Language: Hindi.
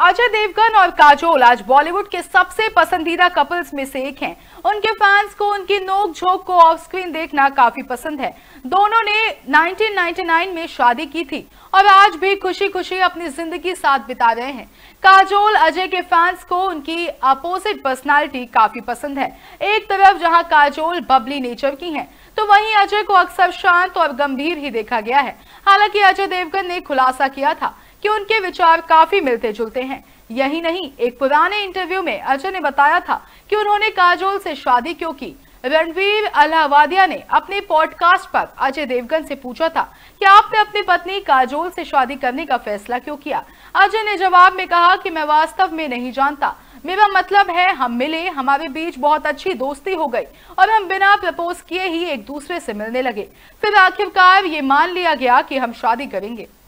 अजय देवगन और काजोल आज बॉलीवुड के सबसे पसंदीदा कपल्स में से एक हैं। उनके फैंस को उनकी नोक झोंक को ऑफ स्क्रीन देखना काफी पसंद है दोनों ने 1999 में शादी की थी और आज भी खुशी खुशी अपनी जिंदगी साथ बिता रहे हैं काजोल अजय के फैंस को उनकी अपोजिट पर्सनालिटी काफी पसंद है एक तरफ जहाँ काजोल बबली नेचर की है तो वहीं अजय को अक्सर शांत और गंभीर ही देखा गया है हालांकि अजय देवगन ने खुलासा किया था कि उनके विचार काफी मिलते जुलते हैं यही नहीं एक पुराने इंटरव्यू में अजय ने बताया था कि उन्होंने काजोल से शादी क्यों की रणवीर अलाहाबादिया ने अपने पॉडकास्ट पर अजय देवगन से पूछा था कि आपने अपनी पत्नी काजोल से शादी करने का फैसला क्यों किया अजय ने जवाब में कहा कि मैं वास्तव में नहीं जानता मेरा मतलब है हम मिले हमारे बीच बहुत अच्छी दोस्ती हो गई और हम बिना प्रपोज किए ही एक दूसरे से मिलने लगे फिर आखिरकार ये मान लिया गया कि हम शादी करेंगे